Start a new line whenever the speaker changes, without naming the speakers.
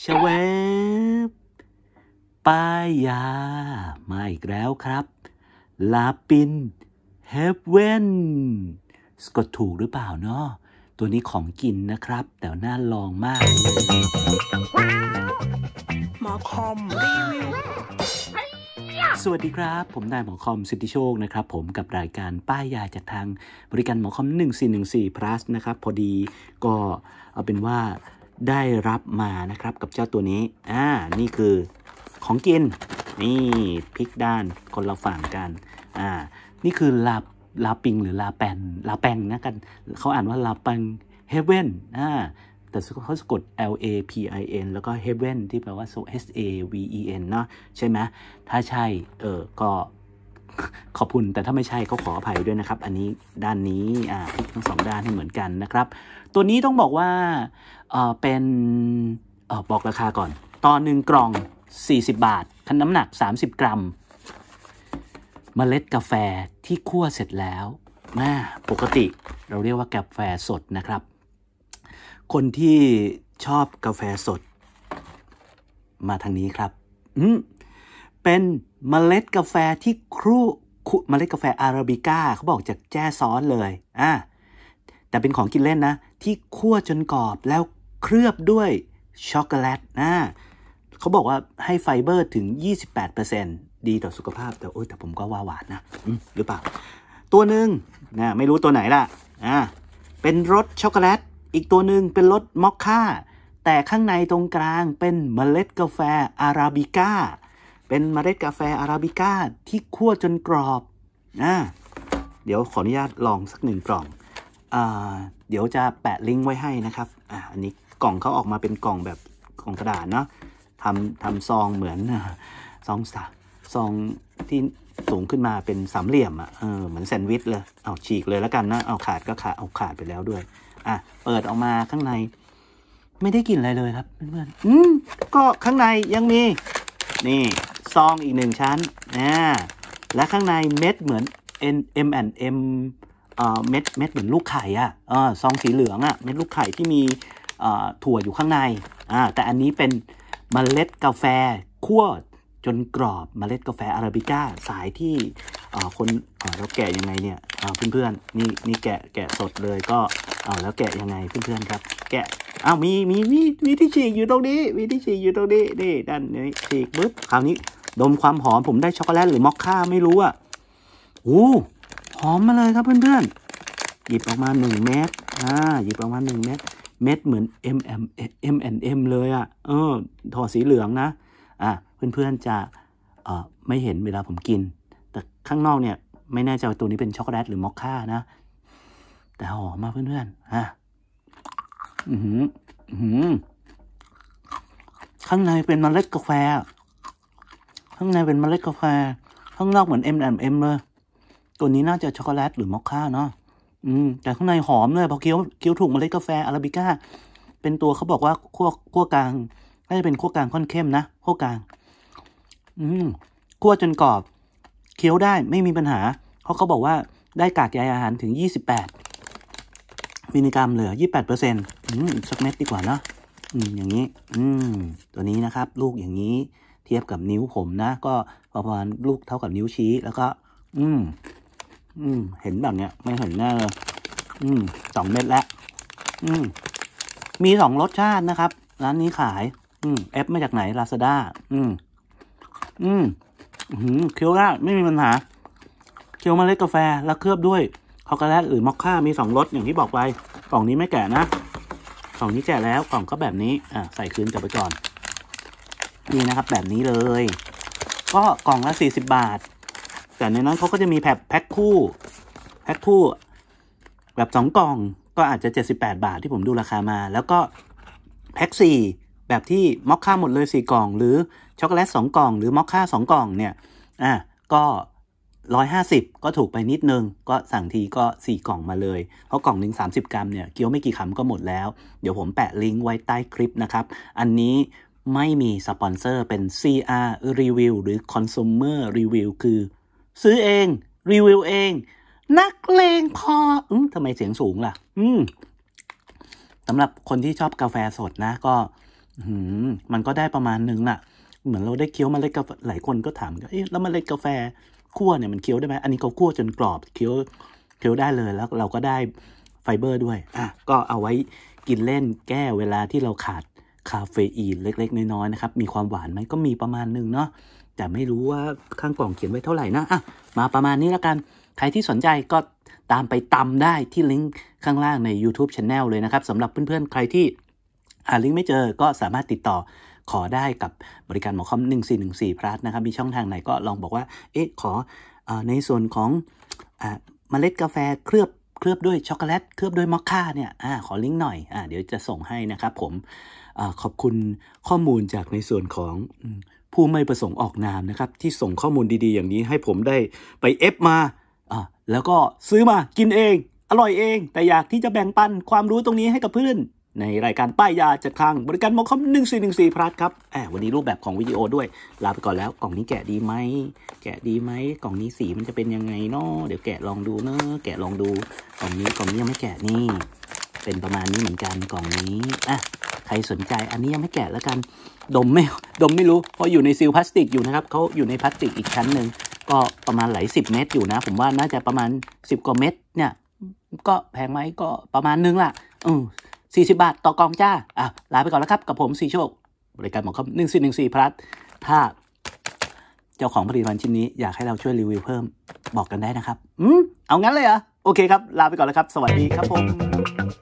ชเวบป้ายา มาอีกแล้วครับ ลาปินเฮเวนสกดถูกหรือเปล่าเนาะตัวนี้ของกินนะครับ แต่น่าลองมากหมอคอมรีวิวสวัสดีครับ ผมนายหมอคอมสิทธิโชคนะครับ ผมกับรายการป้ายยาจากทางบริการหมอคอม1414 plus นะครับ พอดีก็เอาเป็นว่าได้รับมานะครับกับเจ้าตัวนี้ อ่า นี่คือของกิน นี่พริกด้าน คนเราฝั่งกัน อ่า นี่คือ ลาลาปิงหรือลาแปนลาแปงนะกัน เขาอ่านว่า ลาปังเฮเว่นอ่า แต่เขาสะกด L A P I N แล้วก็ heaven ที่แปลว่า S A V E N เนาะใช่ไหม ถ้าใช่ เออ ก็ขอบคุณแต่ถ้าไม่ใช่เขาขออภัยด้วยนะครับ อันนี้ด้านนี้อ่าทั้งสองด้านให้เหมือนกันนะครับ ตัวนี้ต้องบอกว่า เออเป็นเออบอกราคาก่อนตอนหนึ่งกล่อง 40 บาทคันน้ำหนัก 30 กรัมมเมล็ดกาแฟที่คั่วเสร็จแล้วมาปกติเราเรียกว่ากาแฟสดนะครับ คนที่ชอบกาแฟสด มาทางนี้ครับอืมเป็นเมล็ดกาแฟที่ครู่เมล็ดกาแฟอาราบิก้าเขาบอกจากแจ้ซ้อนเลย อ่ะแต่เป็นของกินเล่นนะ ที่คั่วจนกรอบแล้วเคลือบด้วยช็อกโกแลตนะเขาบอกว่าให้ไฟเบอร์ถึง 28%ดีต่อสุขภาพแต่โอ้ยแต่ผมก็ว่าหวานนะหรือเปล่าตัวหนึ่งนะไม่รู้ตัวไหนล่ะอ่า เป็นรสช็อกโกแลต อีกตัวหนึ่งเป็นรสมอคค่า แต่ข้างในตรงกลางเป็นเมล็ดกาแฟอาราบิก้าเป็นเมล็ดกาแฟ อาราบิก้า ที่คั่วจนกรอบนะเดี๋ยวขออนุญาตลองสักหนึ่งกล่องอเดี๋ยวจะแปะ ลิงก์ไว้ให้นะครับออันนี้กล่องเขาออกมาเป็นกล่องแบบกล่องกระดาษเนาะทำทำซองเหมือน ซองสซองที่สูงขึ้นมาเป็นสามเหลี่ยมอะ่ะเออเหมือนแซนด์วิช เลยเอาฉีกเลยแล้วกันนะเอาขาดก็ขาดเอาขาดไปแล้วด้วยอ่ะเปิดออกมาข้างใน ไม่ได้กลิ่นอะไรเลยครับเพื่อนๆอืมก็ข้างในยังมีนี่ซองอีกหนึ่งชั้นนะและข้างในเม็ดเหมือน N M n M เม็ดเม็ดเหมือนลูกไข่อ่ะซองสีเหลืองอ่ะเม็ดลูกไข่ที่มีถั่วอยู่ข้างในอ่าแต่อันนี้เป็นเมล็ดกาแฟ คั่วจนกรอบเมล็ดกาแฟอาราบิก้าสายที่คนเราแกะยังไงเนี่ยเพื่อนๆนี่นี่แกะแกะสดเลยก็เอาแล้วแกะยังไงเพื่อนๆครับแกะอ้าวมีมีมีมีที่ฉีกอยู่ตรงนี้มีที่ฉีกอยู่ตรงนี้นี่ด้านนี้ฉีกปึ๊บคราวนี้ดมความหอมผมได้ช็อกโกแลตหรือมอคค่าไม่รู้อะโอ้หอมมาเลยครับเพื่อนๆ หยิบออกมาหนึ่งเม็ด อ่า หยิบออกมาหนึ่งเม็ด เม็ดเหมือน M M M n M เลยอะเออถอสีเหลืองนะ อ่ะ เพื่อนๆ จะ เออไม่เห็นเวลาผมกิน แต่ข้างนอกเนี่ย ไม่แน่ใจว่าตัวนี้เป็นช็อกโกแลตหรือมอคค่านะ แต่หอมมากเพื่อนๆฮะอือหือ อือหือ ข้างในเป็นมเมล็ดกาแฟข้างในเป็นเมล็ดกาแฟข้างนอกเหมือน M&M เลยตัวนี้น่าจะช็อกโกแลตหรือมอคค่าเนาะอืมแต่ข้างในหอมเลยพอเคี้ยวเคี้ยวถูกเมล็ดกาแฟอาราบิก้าเป็นตัวเขาบอกว่าขั้วขั้วกลางน่าจะเป็นขั้วกลางค่อนเข้มนะขั้วกลาง อืมขั้วจนกรอบ เคี้ยวได้ไม่มีปัญหา เขาเขาบอกว่าได้กากใยอาหารถึง 28มิลลิกรัมเหลือ 28เปอร์เซ็นต์อืมสักเม็ดดีกว่าเนาะอืมอย่างนี้ อืม ตัวนี้นะครับ ลูกอย่างนี้เทียบกับนิ้วผมนะ ก็ประมาณลูกเท่ากับนิ้วชี้แล้วก็อืม อืม เห็นแบบเนี้ยไม่เห็นหน้าเลย อืมสองเม็ดแล้วอืม มีสองรสชาตินะครับ ร้านนี้ขาย อืม แอปมาจากไหนลาซาด้าอืม อืมหืมเคี้ยวได้ไม่มีปัญหา เคี้ยวมเมล็ดกาแฟแล้วเคลือบด้วยช็อกโกแลตหรือมอคค่ามีสองรส อย่างที่บอกไปกล่องนี้ไม่แก่นะกล่องนี้แก่แล้วกล่องก็แบบนี้ อ่าใส่คืนกลับไปก่อนนี่นะครับแบบนี้เลย ก็กล่องละ40 บาท แต่ในนั้นเขาก็จะมีแพ็คแพ็คคู่แพ็คคู่ แบบสองกล่องก็อาจจะ 78 บาทที่ผมดูราคามา แล้วก็แพ็คสี่แบบที่มอกค่าหมดเลยสี่กล่อง หรือช็อกโกแลตสองกล่อง หรือมอกค่าสองกล่องเนี่ยอ่ะก็ร้อยห้าสิบก็ถูกไปนิดนึงก็สั่งทีก็สี่กล่องมาเลย เพราะกล่องหนึ่งสามสิบกรัมเนี่ยเกี้ยวไม่กี่คำก็หมดแล้ว เดี๋ยวผมแปะลิงก์ไว้ใต้คลิปนะครับอันนี้ไม่มีสปอนเซอร์เป็น CR Review หรือ Consumer Review คือ ซื้อเอง รีวิวเอง นักเลงพออืมทำไมเสียงสูงล่ะ อืมสำหรับคนที่ชอบกาแฟสดนะ ก็มันก็ได้ประมาณนึงล่ะ เหมือนเราได้เคี้ยวมเมล็ดกาแฟหลายคนก็ถามเอ๊ะแล้วมเมล็ดกาแฟคั่วเนี่ยมันเคี้ยวได้ไหมอันนี้เขาคั่วจนกรอบเคี้ยวเคี้ยวได้เลยแล้วเราก็ได้ ไฟเบอร์ด้วยอ่ะก็เอาไว้กินเล่นแก้เวลาที่เราขาดคาเฟอีนเล็ก ๆ น้อยๆนะครับ มีความหวานไหมก็มีประมาณหนึ่งเนาะแต่ไม่รู้ว่าข้างกล่องเขียนไว้เท่าไหร่นะ อ่ะ มาประมาณนี้แล้วกัน ใครที่สนใจก็ตามไปตำได้ที่ลิงก์ข้างล่างใน YouTube Channel เลยนะครับสำหรับเพื่อน ๆ ใครที่หาลิงก์ไม่เจอก็สามารถติดต่อขอได้กับบริการหมอคอม1414พลัสนะครับ มีช่องทางไหนก็ลองบอกว่าเอ๊ะขออในส่วนของอเมล็ดกาแฟเคลือบเคลือบด้วยช็อกโกแลตเคลือบด้วยมอคค่าเนี่ยอขอลิงก์หน่อยอเดี๋ยวจะส่งให้นะครับผมอขอบคุณข้อมูลจากในส่วนของผู้ไม่ประสงค์ออกนามนะครับที่ส่งข้อมูลดี ๆอย่างนี้ให้ผมได้ไปเอฟมาแล้วก็ซื้อมากินเอง อร่อยเอง แต่อยากที่จะแบ่งปันความรู้ตรงนี้ให้กับเพื่อน ในรายการป้ายยาจัดทางบริการมอคคอม1414พลัสครับแอบวันนี้รูปแบบของวิดีโอด้วยลาไปก่อนแล้วกล่องนี้แกะดีไหมแกะดีไหมกล่องนี้สีมันจะเป็นยังไงนาะเดี๋ยวแกะลองดูเนาะแกะลองดูล่องนี้กล่องนี้ยังไม่แกะนี่ เป็นประมาณนี้เหมือนกันกล่องนี้อ่ะใครสนใจ อันนี้ยังไม่แกะแล้วกัน ดมไม่ดมไม่รู้ เพราะอยู่ในซีลพลาสติกอยู่นะครับเขาอยู่ในพลาสติกอีกชั้นหนึ่งก็ประมาณหลายสิบเมตรอยู่นะ ผมว่าน่าจะประมาณสิบกว่าเมตรเนี่ย ก็แพงไหมก็ประมาณนึงล่ะอือสี่สิบบาทต่อกองจ้าอ่ะลาไปก่อนแล้วครับ กับผมสีโชคบริการหมอคำหนึ่งสี่หนึ่งสี่พลัสถ้าเจ้าของผลิตภัณฑ์ชิ้นนี้ อยากให้เราช่วยรีวิวเพิ่ม บอกกันได้นะครับอืมเอางั้นเลยเหรอโอเคครับ ลาไปก่อนแล้วครับ สวัสดีครับผม